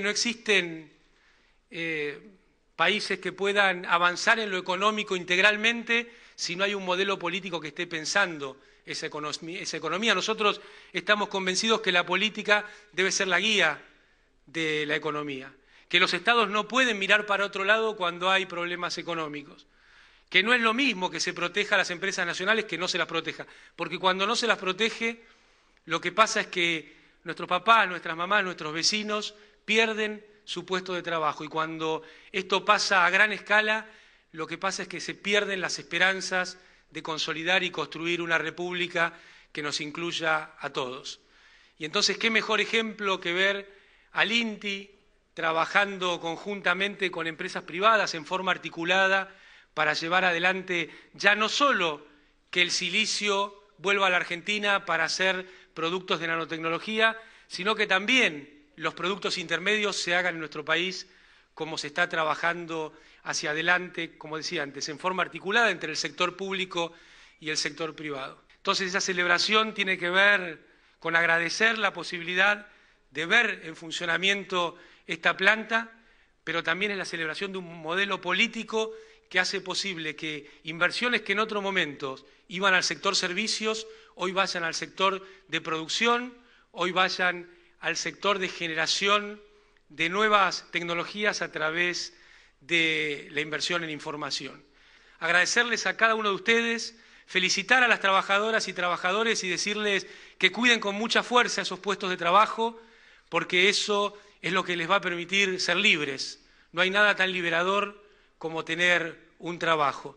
no existen eh, países que puedan avanzar en lo económico integralmente si no hay un modelo político que esté pensando Esa economía. Nosotros estamos convencidos que la política debe ser la guía de la economía, que los estados no pueden mirar para otro lado cuando hay problemas económicos, que no es lo mismo que se proteja a las empresas nacionales que no se las proteja, porque cuando no se las protege, lo que pasa es que nuestros papás, nuestras mamás, nuestros vecinos pierden su puesto de trabajo y cuando esto pasa a gran escala, lo que pasa es que se pierden las esperanzas de consolidar y construir una república que nos incluya a todos. Y entonces, ¿qué mejor ejemplo que ver al INTI trabajando conjuntamente con empresas privadas en forma articulada para llevar adelante ya no solo que el silicio vuelva a la Argentina para ser productos de nanotecnología, sino que también los productos intermedios se hagan en nuestro país, como se está trabajando hacia adelante, como decía antes, en forma articulada entre el sector público y el sector privado. Entonces, esa celebración tiene que ver con agradecer la posibilidad de ver en funcionamiento esta planta, pero también es la celebración de un modelo político que hace posible que inversiones que en otro momento iban al sector servicios, hoy vayan al sector de producción, hoy vayan al sector de generación de nuevas tecnologías a través de la inversión en información. Agradecerles a cada uno de ustedes, felicitar a las trabajadoras y trabajadores y decirles que cuiden con mucha fuerza esos puestos de trabajo, porque eso es lo que les va a permitir ser libres. No hay nada tan liberador como tener un trabajo.